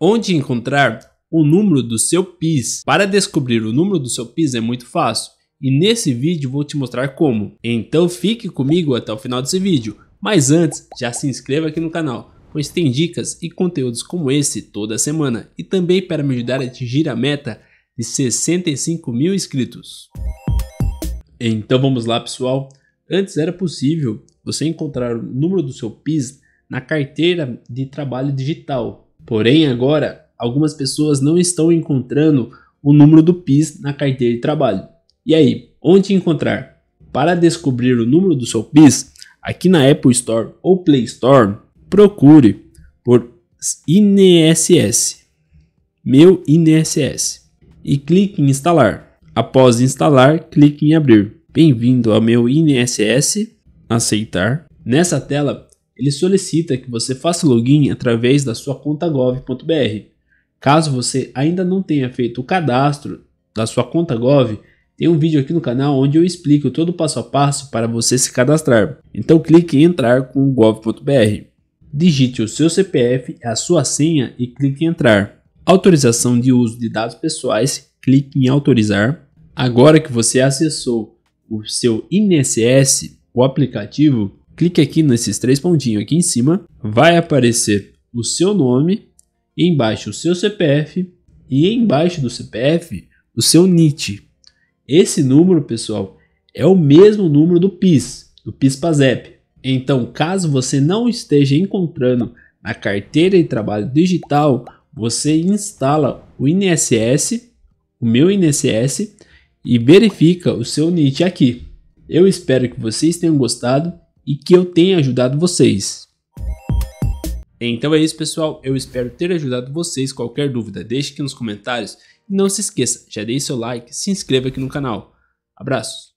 onde encontrar o número do seu PIS. Para descobrir o número do seu PIS é muito fácil e nesse vídeo vou te mostrar como. Então fique comigo até o final desse vídeo, mas antes já se inscreva aqui no canal, pois tem dicas e conteúdos como esse toda semana e também para me ajudar a atingir a meta de 65 mil inscritos. Então vamos lá pessoal, antes era possível você encontrar o número do seu PIS na carteira de trabalho digital, Porém, agora, algumas pessoas não estão encontrando o número do PIS na carteira de trabalho. E aí, onde encontrar? Para descobrir o número do seu PIS, aqui na Apple Store ou Play Store, procure por INSS, Meu INSS, e clique em instalar. Após instalar, clique em abrir. Bem-vindo ao meu INSS, aceitar. Nessa tela, ele solicita que você faça login através da sua conta gov.br. Caso você ainda não tenha feito o cadastro da sua conta gov, tem um vídeo aqui no canal onde eu explico todo o passo a passo para você se cadastrar. Então clique em entrar com o gov.br. Digite o seu CPF, a sua senha e clique em entrar. Autorização de uso de dados pessoais, clique em autorizar. Agora que você acessou o seu INSS, o aplicativo, clique aqui nesses três pontinhos aqui em cima, vai aparecer o seu nome, embaixo o seu CPF e embaixo do CPF o seu NIT. Esse número, pessoal, é o mesmo número do PIS, do PIS-PASEP. Então, caso você não esteja encontrando na carteira de trabalho digital, você instala o INSS, o meu INSS, e verifica o seu NIT aqui. Eu espero que vocês tenham gostado e que eu tenha ajudado vocês. Então é isso pessoal, eu espero ter ajudado vocês, qualquer dúvida deixe aqui nos comentários e não se esqueça, já deixe seu like, se inscreva aqui no canal. Abraços!